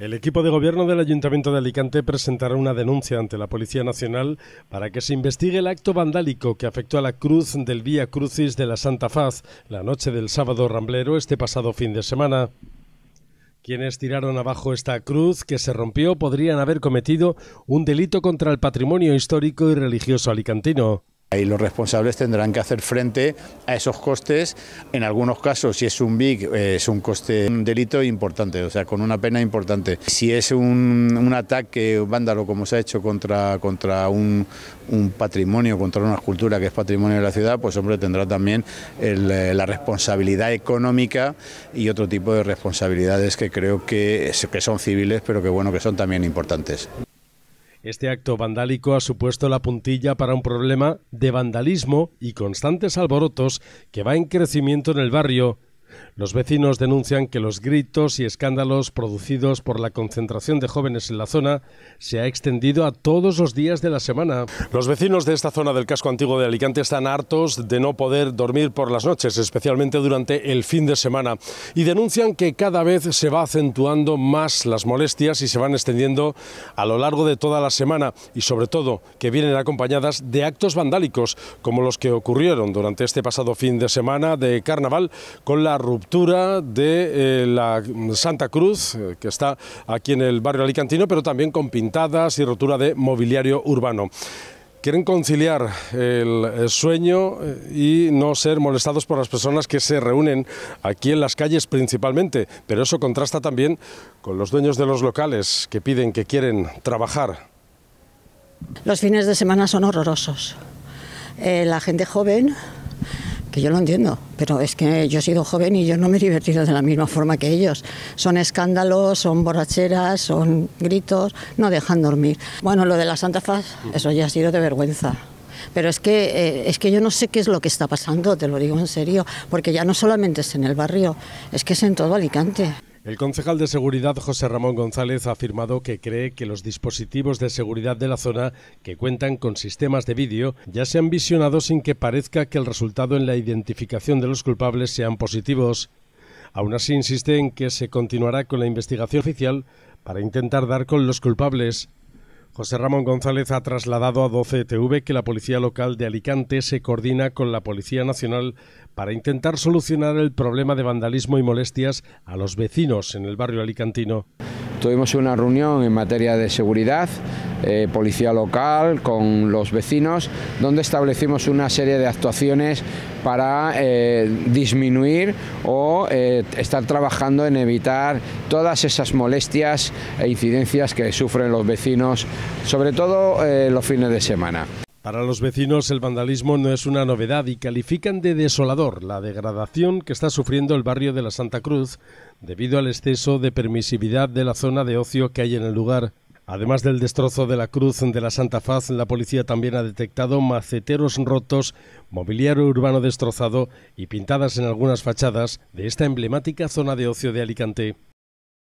El equipo de gobierno del Ayuntamiento de Alicante presentará una denuncia ante la Policía Nacional para que se investigue el acto vandálico que afectó a la cruz del Vía Crucis de la Santa Faz la noche del sábado ramblero este pasado fin de semana. Quienes tiraron abajo esta cruz que se rompió podrían haber cometido un delito contra el patrimonio histórico y religioso alicantino. Y los responsables tendrán que hacer frente a esos costes. En algunos casos, si es un big, eh, es un coste, un delito importante, o sea, con una pena importante. Si es un, ataque vándalo, como se ha hecho contra, contra un, patrimonio, contra una cultura que es patrimonio de la ciudad, pues hombre, tendrá también eh, la responsabilidad económica y otro tipo de responsabilidades que creo que, que son civiles, pero que bueno, que son también importantes. Este acto vandálico ha supuesto la puntilla para un problema de vandalismo y constantes alborotos que va en crecimiento en el barrio los vecinos denuncian que los gritos y escándalos producidos por la concentración de jóvenes en la zona se ha extendido a todos los días de la semana. Los vecinos de esta zona del casco antiguo de Alicante están hartos de no poder dormir por las noches, especialmente durante el fin de semana, y denuncian que cada vez se va acentuando más las molestias y se van extendiendo a lo largo de toda la semana y sobre todo que vienen acompañadas de actos vandálicos como los que ocurrieron durante este pasado fin de semana de carnaval con la ruptura de eh, la Santa Cruz, eh, que está aquí en el barrio alicantino, pero también con pintadas y rotura de mobiliario urbano. Quieren conciliar el eh, sueño y no ser molestados por las personas que se reúnen aquí en las calles principalmente, pero eso contrasta también con los dueños de los locales que piden que quieren trabajar. Los fines de semana son horrorosos. la gente joven que yo lo entiendo, pero es que yo he sido joven y yo no me he divertido de la misma forma que ellos. Son escándalos, son borracheras, son gritos, no dejan dormir. Bueno, lo de la Santa Faz, eso ya ha sido de vergüenza. Pero es que, eh, es que yo no sé qué es lo que está pasando, te lo digo en serio, porque ya no solamente es en el barrio, es que es en todo Alicante. El concejal de Seguridad José Ramón González ha afirmado que cree que los dispositivos de seguridad de la zona, que cuentan con sistemas de vídeo, ya se han visionado sin que parezca que el resultado en la identificación de los culpables sean positivos. Aún así insiste en que se continuará con la investigación oficial para intentar dar con los culpables. José Ramón González ha trasladado a 12TV que la Policía Local de Alicante se coordina con la Policía Nacional para intentar solucionar el problema de vandalismo y molestias a los vecinos en el barrio alicantino. Tuvimos una reunión en materia de seguridad, eh, policía local, con los vecinos, donde establecimos una serie de actuaciones para eh, disminuir o eh, estar trabajando en evitar todas esas molestias e incidencias que sufren los vecinos, sobre todo los fines de semana. Para los vecinos el vandalismo no es una novedad y califican de desolador la degradación que está sufriendo el barrio de la Santa Cruz debido al exceso de permisividad de la zona de ocio que hay en el lugar. Además del destrozo de la cruz de la Santa Faz, la policía también ha detectado maceteros rotos, mobiliario urbano destrozado y pintadas en algunas fachadas de esta emblemática zona de ocio de Alicante.